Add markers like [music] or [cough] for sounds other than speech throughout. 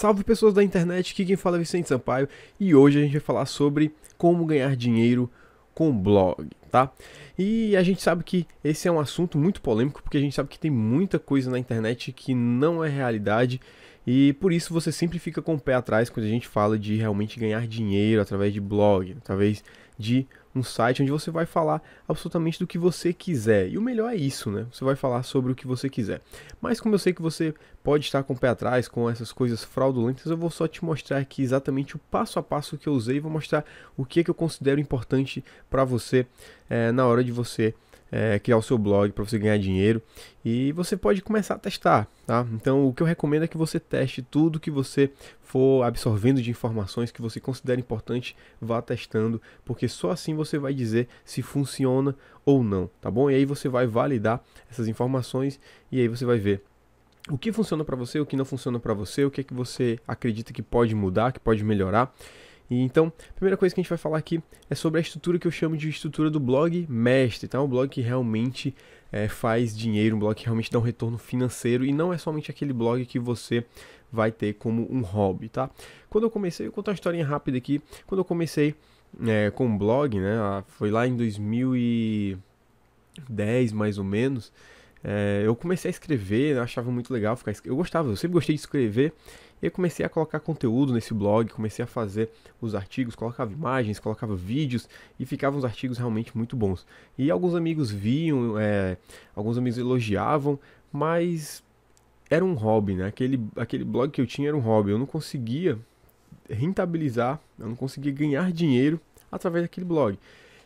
Salve pessoas da internet, aqui quem fala é Vicente Sampaio e hoje a gente vai falar sobre como ganhar dinheiro com blog, tá? E a gente sabe que esse é um assunto muito polêmico porque a gente sabe que tem muita coisa na internet que não é realidade e por isso você sempre fica com o pé atrás quando a gente fala de realmente ganhar dinheiro através de blog, através de um site onde você vai falar absolutamente do que você quiser. E o melhor é isso, né? Você vai falar sobre o que você quiser. Mas como eu sei que você pode estar com o pé atrás com essas coisas fraudulentas, eu vou só te mostrar aqui exatamente o passo a passo que eu usei, e vou mostrar o que, é que eu considero importante para você é, na hora de você é, criar o seu blog para você ganhar dinheiro e você pode começar a testar, tá? Então o que eu recomendo é que você teste tudo que você for absorvendo de informações que você considera importante, vá testando, porque só assim você vai dizer se funciona ou não, tá bom? E aí você vai validar essas informações e aí você vai ver o que funciona para você, o que não funciona para você, o que é que você acredita que pode mudar, que pode melhorar. E então, a primeira coisa que a gente vai falar aqui é sobre a estrutura que eu chamo de estrutura do blog mestre, tá? Um blog que realmente é, faz dinheiro, um blog que realmente dá um retorno financeiro e não é somente aquele blog que você vai ter como um hobby, tá? Quando eu comecei, eu vou contar uma historinha rápida aqui. Quando eu comecei é, com o blog, né? Foi lá em 2010 mais ou menos. É, eu comecei a escrever, né, achava muito legal ficar. Eu gostava, eu sempre gostei de escrever e eu comecei a colocar conteúdo nesse blog, comecei a fazer os artigos, colocava imagens, colocava vídeos e ficavam os artigos realmente muito bons. E alguns amigos viam, é, alguns amigos elogiavam, mas era um hobby, né? Aquele, aquele blog que eu tinha era um hobby. Eu não conseguia rentabilizar, eu não conseguia ganhar dinheiro através daquele blog.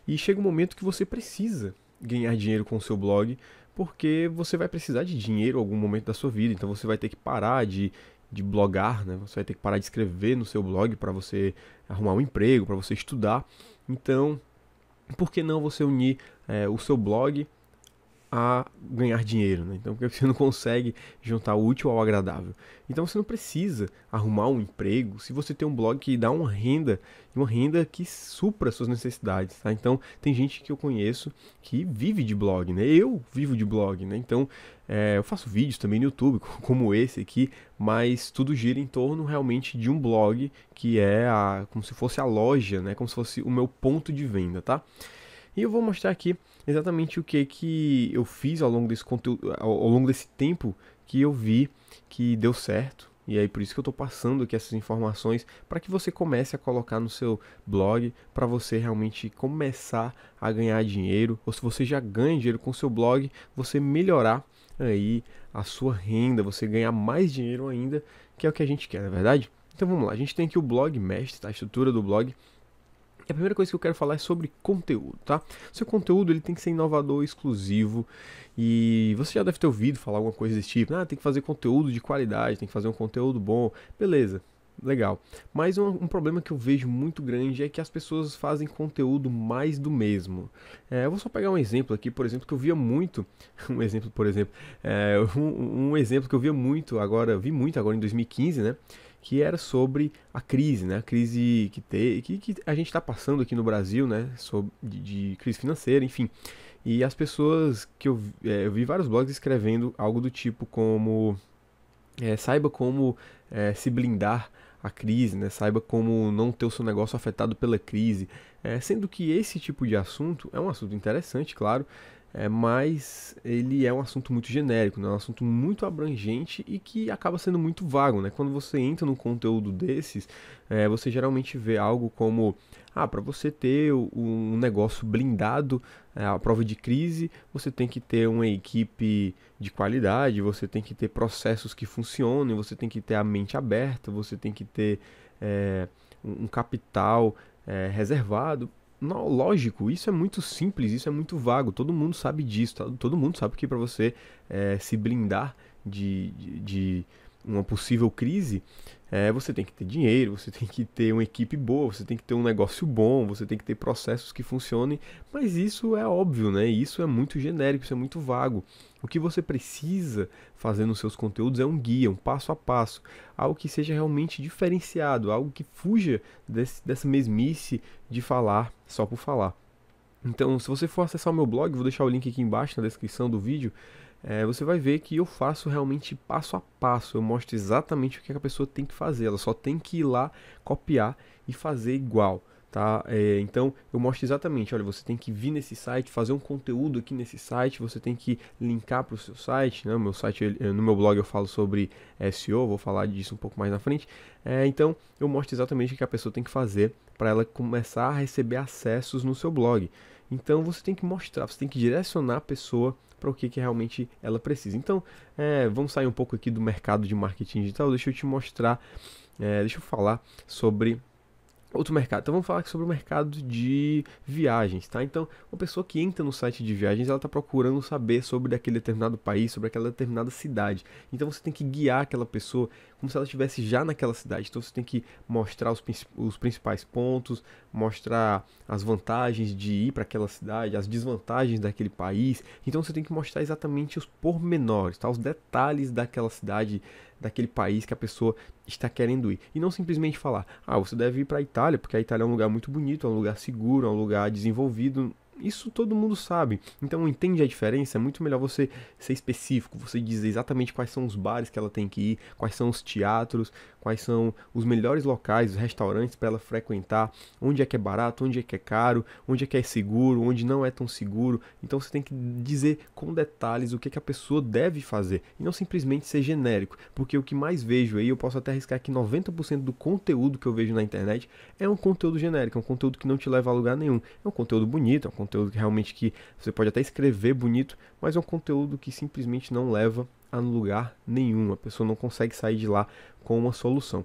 E chega um momento que você precisa ganhar dinheiro com o seu blog, porque você vai precisar de dinheiro em algum momento da sua vida, então você vai ter que parar de de blogar, né? Você vai ter que parar de escrever no seu blog para você arrumar um emprego, para você estudar. Então, por que não você unir é, o seu blog a ganhar dinheiro, né? Então, [laughs] porque você não consegue juntar o útil ao agradável. Então, você não precisa arrumar um emprego se você tem um blog que dá uma renda, uma renda que supra suas necessidades, tá? Então, tem gente que eu conheço que vive de blog, né? Eu vivo de blog, né? Então, é, eu faço vídeos também no YouTube, [laughs] como esse aqui, mas tudo gira em torno realmente de um blog que é a, como se fosse a loja, né? Como se fosse o meu ponto de venda, tá? E eu vou mostrar aqui exatamente o que, que eu fiz ao longo desse conteúdo, ao, longo desse tempo que eu vi que deu certo. E aí é por isso que eu estou passando aqui essas informações para que você comece a colocar no seu blog, para você realmente começar a ganhar dinheiro, ou se você já ganha dinheiro com seu blog, você melhorar aí a sua renda, você ganhar mais dinheiro ainda, que é o que a gente quer, não é verdade? Então vamos lá, a gente tem aqui o blog mestre, tá? a estrutura do blog, e a primeira coisa que eu quero falar é sobre conteúdo, tá? Seu conteúdo ele tem que ser inovador, exclusivo e você já deve ter ouvido falar alguma coisa desse tipo. Ah, tem que fazer conteúdo de qualidade, tem que fazer um conteúdo bom. Beleza, legal. Mas um, um, problema que eu vejo muito grande é que as pessoas fazem conteúdo mais do mesmo. É, eu vou só pegar um exemplo aqui, por exemplo, que eu via muito. [laughs] Um exemplo, por exemplo. É, um, um, exemplo que eu via muito agora, vi muito agora em 2015, né? que era sobre a crise, né? A crise que, te, que, que a gente está passando aqui no Brasil, né? Sobre de, de, crise financeira, enfim. E as pessoas que eu, é, eu vi vários blogs escrevendo algo do tipo como é, saiba como é, se blindar a crise, né? Saiba como não ter o seu negócio afetado pela crise. É, sendo que esse tipo de assunto é um assunto interessante, claro, é, mas ele é um assunto muito genérico, né? é um assunto muito abrangente e que acaba sendo muito vago. Né? Quando você entra num conteúdo desses, é, você geralmente vê algo como: ah, para você ter um negócio blindado é, à prova de crise, você tem que ter uma equipe de qualidade, você tem que ter processos que funcionem, você tem que ter a mente aberta, você tem que ter é, um capital é, reservado não, lógico, isso é muito simples, isso é muito vago, todo mundo sabe disso, tá? todo mundo sabe que para você é, se blindar de, de, de, uma possível crise, é, você tem que ter dinheiro, você tem que ter uma equipe boa, você tem que ter um negócio bom, você tem que ter processos que funcionem, mas isso é óbvio, né? Isso é muito genérico, isso é muito vago. O que você precisa fazer nos seus conteúdos é um guia, um passo a passo, algo que seja realmente diferenciado, algo que fuja desse, dessa mesmice de falar só por falar. Então, se você for acessar o meu blog, vou deixar o link aqui embaixo na descrição do vídeo. É, você vai ver que eu faço realmente passo a passo, eu mostro exatamente o é que a pessoa tem que fazer, ela só tem que ir lá, copiar e fazer igual. Tá? É, então eu mostro exatamente, olha, você tem que vir nesse site, fazer um conteúdo aqui nesse site, você tem que linkar para o seu site, né? Meu site, eh, no meu blog eu falo sobre SEO, vou falar disso um pouco mais na frente. É, então eu mostro exatamente o que a pessoa tem que fazer para ela começar a receber acessos no seu blog. Então você tem que mostrar, você tem que direcionar a pessoa para o que, que realmente ela precisa. Então é, vamos sair um pouco aqui do mercado de marketing digital, deixa eu te mostrar, é, deixa eu falar sobre outro mercado. Então vamos falar sobre o mercado de viagens, tá? Então, uma pessoa que entra no site de viagens, ela está procurando saber sobre aquele determinado país, sobre aquela determinada cidade. Então você tem que guiar aquela pessoa como se ela estivesse já naquela cidade. Então você tem que mostrar os, os principais pontos, mostrar as vantagens de ir para aquela cidade, as desvantagens daquele país. Então você tem que mostrar exatamente os pormenores, tá? Os detalhes daquela cidade daquele país que a pessoa está querendo ir. E não simplesmente falar, ah, você deve ir para a Itália, porque a Itália é um lugar muito bonito, é um lugar seguro, é um lugar desenvolvido. Isso todo mundo sabe. Então entende a diferença. É muito melhor você ser específico, você dizer exatamente quais são os bares que ela tem que ir, quais são os teatros, quais são os melhores locais, os restaurantes para ela frequentar, onde é que é barato, onde é que é caro, onde é que é seguro, onde não é tão seguro. Então você tem que dizer com detalhes o que, que a pessoa deve fazer e não simplesmente ser genérico, porque o que mais vejo aí, eu posso até arriscar que 90% do conteúdo que eu vejo na internet é um conteúdo genérico, é um conteúdo que não te leva a lugar nenhum. É um conteúdo bonito, é um conteúdo que realmente que você pode até escrever bonito, mas é um conteúdo que simplesmente não leva a lugar nenhum. A pessoa não consegue sair de lá com uma solução.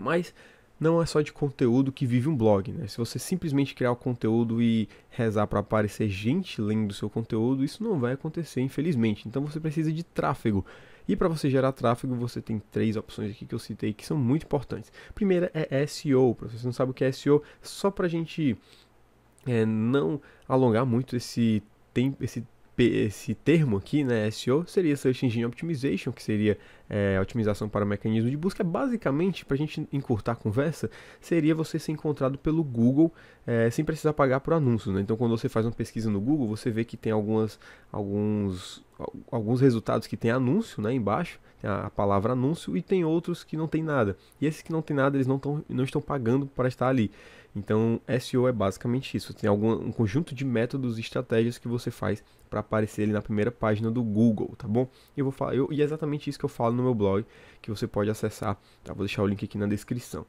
Mas não é só de conteúdo que vive um blog, né? Se você simplesmente criar o conteúdo e rezar para aparecer gente lendo seu conteúdo, isso não vai acontecer, infelizmente. Então você precisa de tráfego. E para você gerar tráfego, você tem três opções aqui que eu citei que são muito importantes. primeira é SEO. Para você não sabe o que é SEO, só para a gente é, não alongar muito esse tempo, esse esse termo aqui, né, SEO, seria Search Engine Optimization, que seria é, otimização para o mecanismo de busca. Basicamente, para a gente encurtar a conversa, seria você ser encontrado pelo Google é, sem precisar pagar por anúncios. Né? Então, quando você faz uma pesquisa no Google, você vê que tem algumas, alguns alguns resultados que tem anúncio, né, embaixo, tem a palavra anúncio e tem outros que não tem nada. E esses que não tem nada, eles não, tão, não estão pagando para estar ali. Então, SEO é basicamente isso. Tem algum, um conjunto de métodos e estratégias que você faz para aparecer ali na primeira página do Google, tá bom? Eu vou falar, eu, e é exatamente isso que eu falo no meu blog, que você pode acessar, tá? Vou deixar o link aqui na descrição.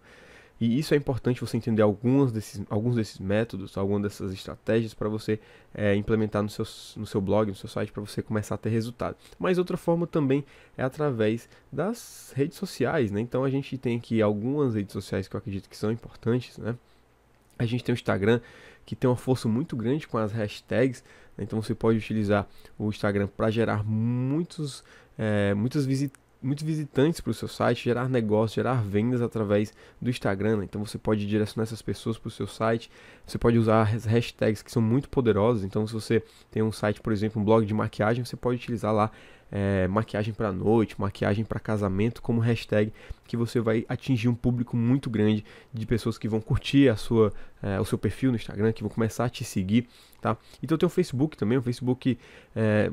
E isso é importante você entender alguns desses, alguns desses métodos, algumas dessas estratégias para você é, implementar no seu, no seu blog, no seu site, para você começar a ter resultado. Mas outra forma também é através das redes sociais, né? Então a gente tem aqui algumas redes sociais que eu acredito que são importantes, né? A gente tem o Instagram, que tem uma força muito grande com as hashtags, né? então você pode utilizar o Instagram para gerar muitos, é, muitas visitas muitos visitantes para o seu site, gerar negócios, gerar vendas através do Instagram. Né? Então você pode direcionar essas pessoas para o seu site, você pode usar as hashtags que são muito poderosas. Então, se você tem um site, por exemplo, um blog de maquiagem, você pode utilizar lá é, maquiagem para noite, maquiagem para casamento como hashtag, que você vai atingir um público muito grande de pessoas que vão curtir a sua, é, o seu perfil no Instagram, que vão começar a te seguir, tá? Então tem o Facebook também, o Facebook é,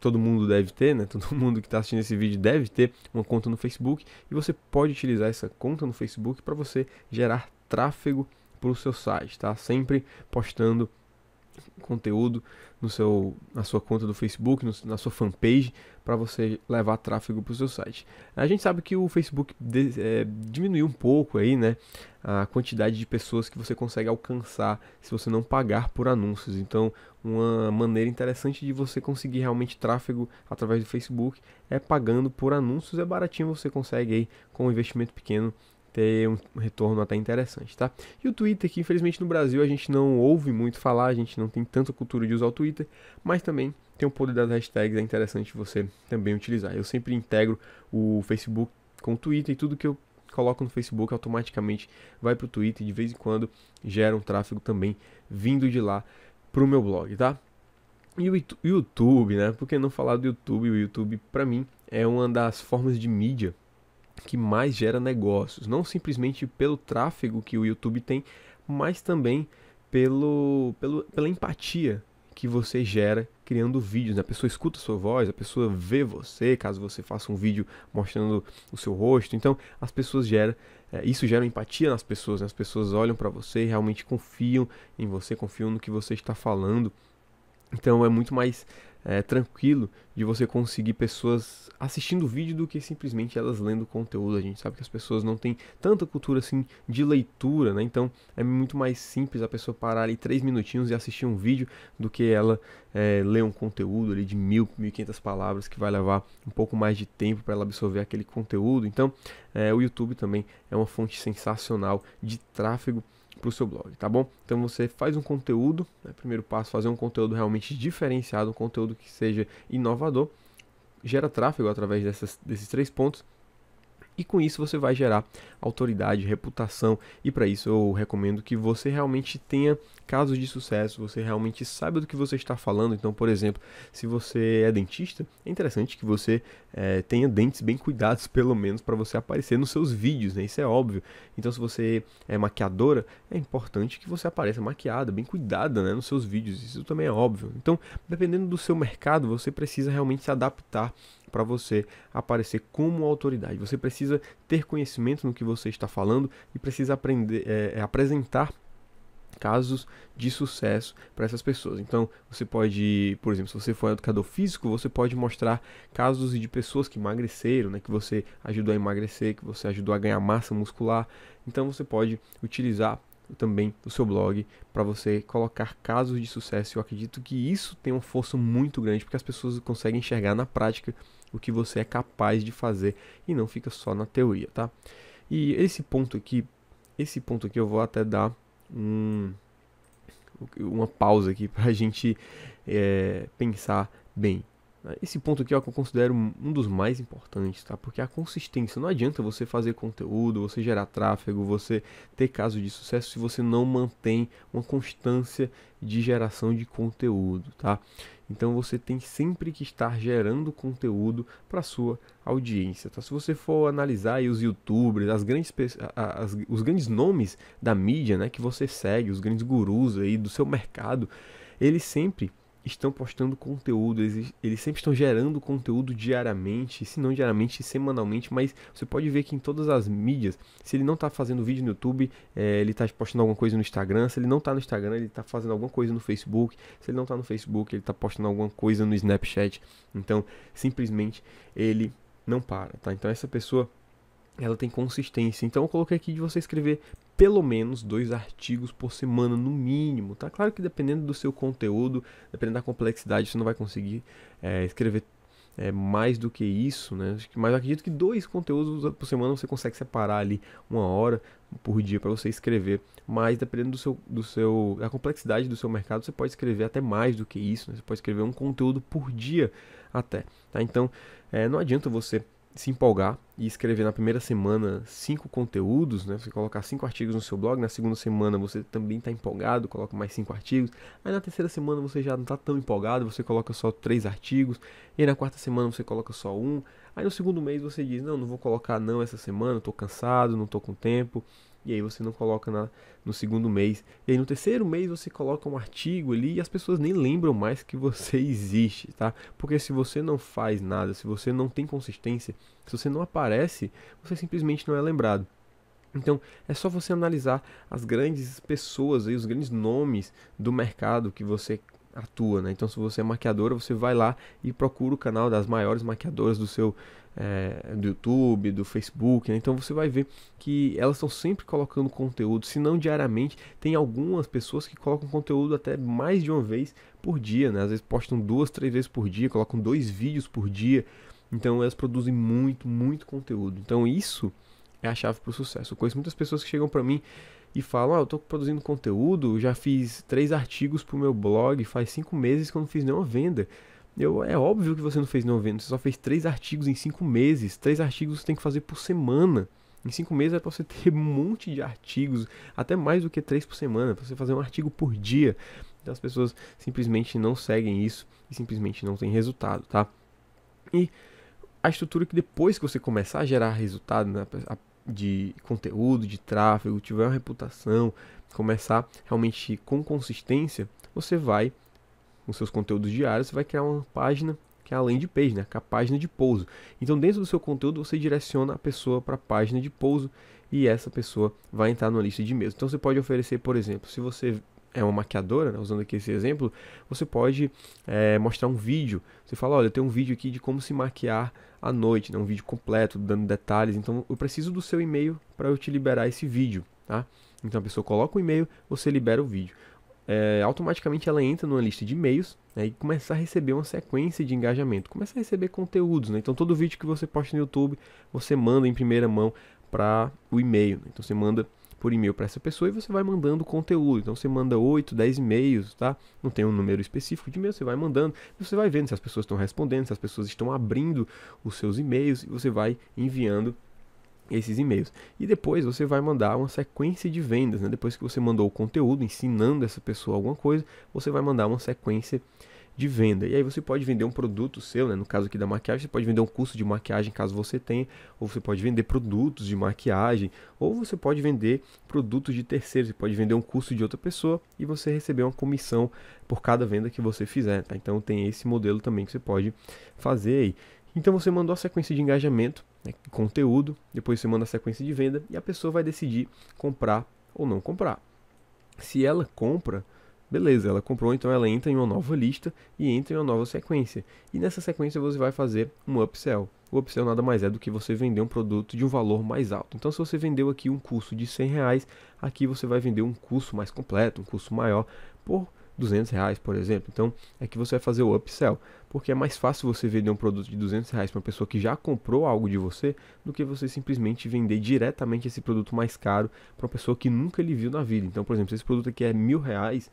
todo mundo deve ter, né? [laughs] Todo mundo que está assistindo esse vídeo deve ter uma conta no Facebook e você pode utilizar essa conta no Facebook para você gerar tráfego para o seu site, tá? Sempre postando conteúdo no seu, na sua conta do Facebook, no, na sua fanpage, para você levar tráfego para o seu site. A gente sabe que o Facebook de, é, diminuiu um pouco aí, né, a quantidade de pessoas que você consegue alcançar se você não pagar por anúncios. Então, uma maneira interessante de você conseguir realmente tráfego através do Facebook é pagando por anúncios. É baratinho, você consegue aí com um investimento pequeno ter um retorno até interessante, tá? E o Twitter, que infelizmente no Brasil a gente não ouve muito falar, a gente não tem tanta cultura de usar o Twitter, mas também tem o poder das hashtags, é interessante você também utilizar. Eu sempre integro o Facebook com o Twitter e tudo que eu coloco no Facebook automaticamente vai para o Twitter e de vez em quando gera um tráfego também vindo de lá para o meu blog, tá? E o YouTube, né? Por que não falar do YouTube? O YouTube, para mim, é uma das formas de mídia que mais gera negócios, não simplesmente pelo tráfego que o YouTube tem, mas também pelo, pelo pela empatia que você gera criando vídeos. Né? A pessoa escuta a sua voz, a pessoa vê você, caso você faça um vídeo mostrando o seu rosto. Então, as pessoas geram, é, isso gera empatia nas pessoas. Né? As pessoas olham para você, realmente confiam em você, confiam no que você está falando. Então, é muito mais é, tranquilo de você conseguir pessoas assistindo o vídeo do que simplesmente elas lendo o conteúdo. A gente sabe que as pessoas não têm tanta cultura assim de leitura, né? Então é muito mais simples a pessoa parar ali três minutinhos e assistir um vídeo do que ela é, ler um conteúdo ali de mil, mil e quinhentas palavras que vai levar um pouco mais de tempo para ela absorver aquele conteúdo. Então é, o YouTube também é uma fonte sensacional de tráfego para o seu blog, tá bom? Então você faz um conteúdo, né? primeiro passo, fazer um conteúdo realmente diferenciado, um conteúdo que seja inovador, gera tráfego através dessas, desses três pontos, e com isso você vai gerar autoridade, reputação. E para isso eu recomendo que você realmente tenha casos de sucesso, você realmente saiba do que você está falando. Então, por exemplo, se você é dentista, é interessante que você é, tenha dentes bem cuidados, [laughs] pelo menos, para você aparecer nos seus vídeos, né? Isso é óbvio. Então, se você é maquiadora, é importante que você apareça maquiada, bem cuidada, né? Nos seus vídeos. Isso também é óbvio. Então, dependendo do seu mercado, você precisa realmente se adaptar para você aparecer como autoridade. Você precisa ter conhecimento no que você está falando e precisa aprender, é, é apresentar casos de sucesso para essas pessoas. Então, você pode, por exemplo, se você for educador físico, você pode mostrar casos de pessoas que emagreceram, né, que você ajudou a emagrecer, que você ajudou a ganhar massa muscular. Então, você pode utilizar também o seu blog para você colocar casos de sucesso. Eu acredito que isso tem uma força muito grande porque as pessoas conseguem enxergar na prática o que você é capaz de fazer e não fica só na teoria, tá? E esse ponto aqui, esse ponto aqui eu vou até dar um, uma pausa aqui para a [laughs] gente é, pensar bem. Né? Esse ponto aqui é o que eu considero um dos mais importantes, tá? Porque a consistência, não adianta você fazer conteúdo, você gerar tráfego, você ter caso de sucesso se você não mantém uma constância de geração de conteúdo, tá? Então você tem sempre que estar gerando conteúdo para sua audiência, tá? Se você for analisar os youtubers, as grandes as, os grandes nomes da mídia, né, que você segue, os grandes gurus aí do seu mercado, eles sempre estão postando conteúdo, eles, eles sempre estão gerando conteúdo diariamente, se não diariamente, semanalmente, mas você pode ver que em todas as mídias, se ele não está fazendo vídeo no YouTube, é, ele está postando alguma coisa no Instagram, se ele não está no Instagram, ele está fazendo alguma coisa no Facebook, se ele não está no Facebook, ele está postando alguma coisa no Snapchat, então simplesmente ele não para, tá? Então essa pessoa ela tem consistência. Então eu coloquei aqui de você escrever pelo menos dois artigos por semana, no mínimo, tá? Claro que dependendo do seu conteúdo, dependendo da complexidade, você não vai conseguir é, escrever é, mais do que isso, né? Mas acredito que dois conteúdos por semana você consegue separar ali uma hora por dia para você escrever. Mas dependendo do seu, do seu, da complexidade do seu mercado, você pode escrever até mais do que isso, né? Você pode escrever um conteúdo por dia até, tá? Então, é, não adianta você se empolgar e escrever na primeira semana cinco conteúdos, né? Você colocar cinco artigos no seu blog, na segunda semana você também está empolgado, coloca mais cinco artigos. Aí na terceira semana você já não está tão empolgado, você coloca só três artigos. E aí na quarta semana você coloca só um. Aí no segundo mês você diz: Não, não vou colocar não essa semana, estou cansado, não estou com tempo e aí você não coloca na, no segundo mês. E aí no terceiro mês você coloca um artigo ali e as pessoas nem lembram mais que você [laughs] existe, tá? Porque se você não faz nada, se você não tem consistência, se você não aparece, você simplesmente não é lembrado. Então, é só você analisar as grandes pessoas e os grandes nomes do mercado que você atua, né? Então, se você é maquiadora, você vai lá e procura o canal das maiores maquiadoras do seu é, do YouTube, do Facebook, né? Então, você vai ver que elas estão sempre colocando conteúdo, se não diariamente, tem algumas pessoas que colocam conteúdo até mais de uma vez por dia, né? Às vezes postam duas, três vezes por dia, colocam dois vídeos por dia. Então, elas produzem muito, muito conteúdo. Então, isso é a chave para o sucesso. Eu conheço muitas pessoas que chegam para mim e falam: Ah, eu estou produzindo conteúdo, já fiz três artigos para o meu blog, faz cinco meses que eu não fiz nenhuma venda. Eu, é óbvio que você não fez nenhuma venda, você só fez três artigos em cinco meses. Três artigos você tem que fazer por semana. Em cinco meses é para você [laughs] ter um monte de artigos, até mais do que três por semana, para você fazer um artigo por dia. Então as pessoas simplesmente não seguem isso e simplesmente não tem resultado, tá? E a estrutura que depois que você começar a gerar resultado, né, a de conteúdo, de tráfego, tiver uma reputação, começar realmente com consistência, você vai, com seus conteúdos diários, você vai criar uma página que é além de page, né? que é a página de pouso. Então, dentro do seu conteúdo, você direciona a pessoa para a página de pouso e essa pessoa vai entrar na lista de mesmo. Então, você pode oferecer, por exemplo, se você é uma maquiadora, né? usando aqui esse exemplo, você pode é, mostrar um vídeo. Você fala, olha, eu tenho um vídeo aqui de como se maquiar à noite, né? um vídeo completo, dando detalhes. Então, eu preciso do seu e-mail para eu te liberar esse vídeo, tá? Então, a pessoa coloca o e-mail, você libera o vídeo. É, automaticamente ela entra numa lista de e-mails né, e começa a receber uma sequência de engajamento, começa a receber conteúdos. Né? Então, todo vídeo que você posta no YouTube, você manda em primeira mão para o e-mail. Né? Então, você manda por e-mail para essa pessoa e você vai mandando conteúdo. Então você manda 8, 10 e-mails, tá? Não tem um número específico de e-mail, você vai mandando, você vai vendo se as pessoas estão respondendo, se as pessoas estão abrindo os seus e-mails e você vai enviando esses e-mails. E depois você vai mandar uma sequência de vendas, né? Depois que você mandou o conteúdo ensinando essa pessoa alguma coisa, você vai mandar uma sequência de de venda. E aí você pode vender um produto seu, né? no caso aqui da maquiagem, você pode vender um curso de maquiagem caso você tenha, ou você pode vender produtos de maquiagem, ou você pode vender produtos de terceiros, você pode vender um curso de outra pessoa e você receber uma comissão por cada venda que você fizer. Tá? Então tem esse modelo também que você pode fazer aí. Então você mandou a sequência de engajamento, né? conteúdo, depois você manda a sequência de venda e a pessoa vai decidir comprar ou não comprar. Se ela compra, Beleza, ela comprou, então ela entra em uma nova lista e entra em uma nova sequência. E nessa sequência você vai fazer um upsell. O upsell nada mais é do que você vender um produto de um valor mais alto. Então, se você vendeu aqui um curso de 100 reais, aqui você vai vender um curso mais completo, um curso maior, por 200 reais, por exemplo. Então, é que você vai fazer o upsell, porque é mais fácil você vender um produto de 200 reais para uma pessoa que já comprou algo de você, do que você simplesmente vender diretamente esse produto mais caro para uma pessoa que nunca lhe viu na vida. Então, por exemplo, se esse produto aqui é mil reais,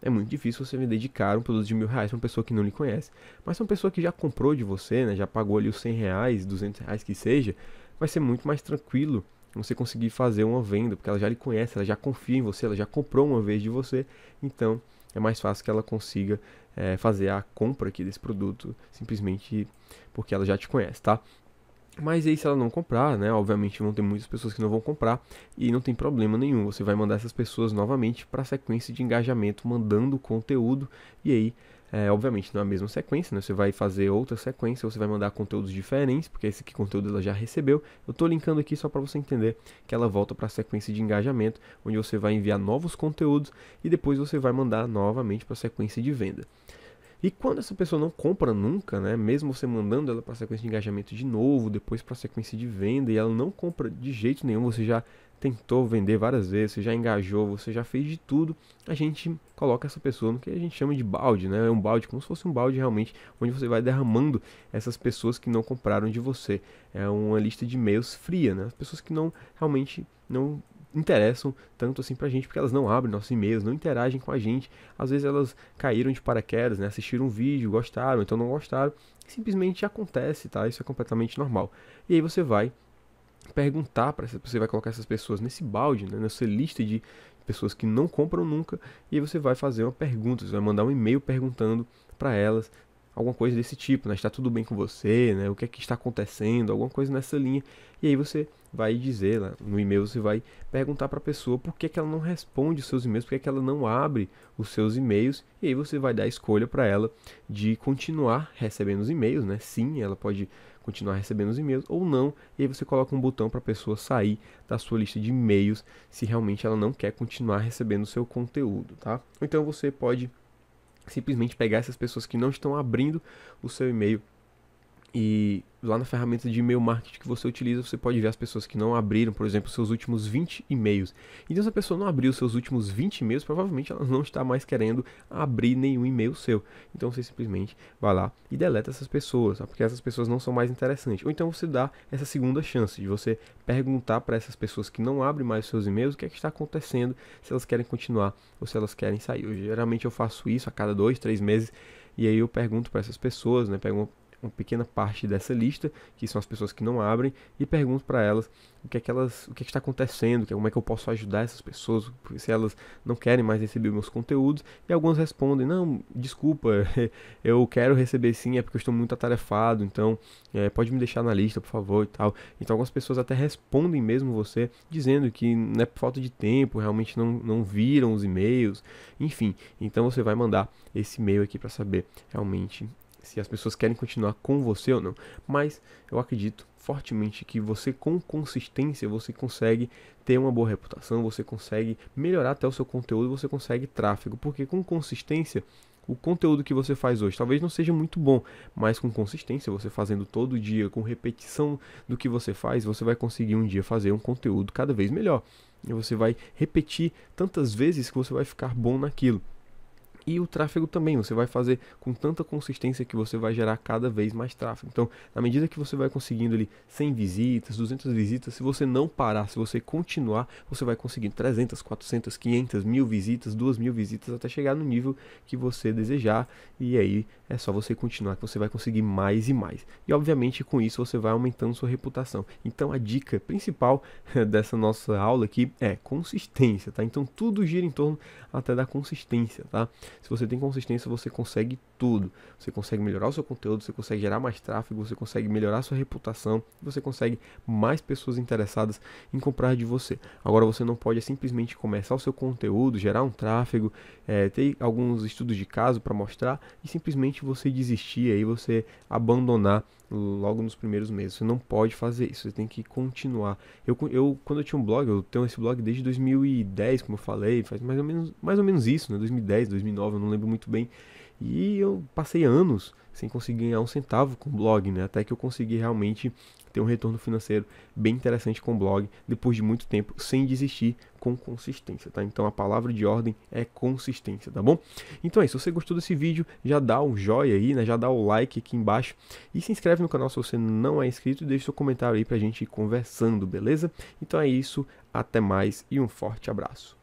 é muito difícil você vender de cara um produto de mil reais para uma pessoa que não lhe conhece. Mas uma pessoa que já comprou de você, né, já pagou ali os 100 reais, 200 reais que seja, vai ser muito mais tranquilo você conseguir fazer uma venda, porque ela já lhe conhece, ela já confia em você, ela já comprou uma vez de você, então é mais fácil que ela consiga é, fazer a compra aqui desse produto simplesmente porque ela já te conhece, tá? Mas aí se ela não comprar, né, obviamente vão ter muitas pessoas que não vão comprar e não tem problema nenhum. Você vai mandar essas pessoas novamente para a sequência de engajamento, mandando conteúdo e aí é, obviamente não é a mesma sequência, né? Você vai fazer outra sequência, você vai mandar conteúdos diferentes, porque esse aqui conteúdo ela já recebeu. Eu estou linkando aqui só para você entender que ela volta para a sequência de engajamento, onde você vai enviar novos conteúdos e depois você vai mandar novamente para a sequência de venda. E quando essa pessoa não compra nunca, né, mesmo você mandando ela para a sequência de engajamento de novo, depois para a sequência de venda, e ela não compra de jeito nenhum, você já tentou vender várias vezes, você já engajou, você já fez de tudo, a gente coloca essa pessoa no que a gente chama de balde, né? É um balde, como se fosse um balde realmente, onde você vai derramando essas pessoas que não compraram de você. É uma lista de e-mails fria, né? As pessoas que não realmente não interessam tanto assim pra gente, porque elas não abrem nossos e-mails, não interagem com a gente. Às vezes elas caíram de paraquedas, né? Assistiram um vídeo, gostaram, então não gostaram. Simplesmente acontece, tá? Isso é completamente normal. E aí você vai perguntar para você vai colocar essas pessoas nesse balde, né? nessa lista de pessoas que não compram nunca, e aí você vai fazer uma pergunta, você vai mandar um e-mail perguntando para elas alguma coisa desse tipo, né? Está tudo bem com você, né? O que é que está acontecendo? Alguma coisa nessa linha. E aí você vai dizer, no e-mail você vai perguntar para a pessoa por que, é que ela não responde os seus e-mails, por que, é que ela não abre os seus e-mails, e aí você vai dar a escolha para ela de continuar recebendo os e-mails, né? Sim, ela pode continuar recebendo os e-mails ou não, e aí você coloca um botão para a pessoa sair da sua lista de e-mails se realmente ela não quer continuar recebendo o seu conteúdo, tá? Então você pode simplesmente pegar essas pessoas que não estão abrindo o seu e-mail e lá na ferramenta de e-mail marketing que você utiliza, você pode ver as pessoas que não abriram, por exemplo, seus últimos 20 e-mails. Então, se a pessoa não abriu seus últimos 20 e-mails, provavelmente ela não está mais querendo abrir nenhum e-mail seu. Então, você simplesmente vai lá e deleta essas pessoas, tá? porque essas pessoas não são mais interessantes. Ou então você dá essa segunda chance de você perguntar para essas pessoas que não abrem mais seus e-mails o que é que está acontecendo, se elas querem continuar ou se elas querem sair. Eu, geralmente eu faço isso a cada dois, três meses. E aí eu pergunto para essas pessoas, né? Pergunto uma pequena parte dessa lista, que são as pessoas que não abrem, e pergunto para elas o que é que elas, o que, é que está acontecendo, é, como é que eu posso ajudar essas pessoas, se elas não querem mais receber meus conteúdos, e algumas respondem: "Não, desculpa, [laughs] eu quero receber sim, é porque eu estou muito atarefado, então é, pode me deixar na lista, por favor", e tal. Então algumas pessoas até respondem mesmo você dizendo que não é por falta de tempo, realmente não não viram os e-mails, enfim. Então você vai mandar esse e-mail aqui para saber realmente se as pessoas querem continuar com você ou não. Mas eu acredito fortemente que você com consistência você consegue ter uma boa reputação, você consegue melhorar até o seu conteúdo, você consegue tráfego, porque com consistência o conteúdo que você faz hoje talvez não seja muito bom, mas com consistência, você fazendo todo dia, com repetição do que você faz, você vai conseguir um dia fazer um conteúdo cada vez melhor. E você vai repetir tantas vezes que você vai ficar bom naquilo e o tráfego também. Você vai fazer com tanta consistência que você vai gerar cada vez mais tráfego. Então, na medida que você vai conseguindo ali 100 visitas, 200 visitas, se você não parar, se você continuar, você vai conseguir 300, 400, 500, mil visitas, 2 mil visitas até chegar no nível que você desejar. E aí é só você continuar que você vai conseguir mais e mais. E obviamente com isso você vai aumentando sua reputação. Então a dica principal [laughs] dessa nossa aula aqui é consistência, tá? Então tudo gira em torno até da consistência, tá? Se você tem consistência, você consegue tudo. Você consegue melhorar o seu conteúdo, você consegue gerar mais tráfego, você consegue melhorar a sua reputação, você consegue mais pessoas interessadas em comprar de você. Agora você não pode é simplesmente começar o seu conteúdo, gerar um tráfego, é, ter alguns estudos de caso para mostrar e simplesmente você desistir aí, você abandonar logo nos primeiros meses. Você não pode fazer isso, você tem que continuar. Eu, eu quando eu tinha um blog, eu tenho esse blog desde 2010, como eu falei, faz mais ou menos, mais ou menos isso, né? 2010, 2009 eu não lembro muito bem. E eu passei anos sem conseguir ganhar um centavo com o blog, né? Até que eu consegui realmente ter um retorno financeiro bem interessante com o blog depois de muito tempo, sem desistir com consistência, tá? Então a palavra de ordem é consistência, tá bom? Então é isso, se você gostou desse vídeo, já dá um joinha aí, né? Já dá o like aqui embaixo e se inscreve no canal se você não é inscrito e deixa seu comentário aí pra gente ir conversando, beleza? Então é isso, até mais e um forte abraço.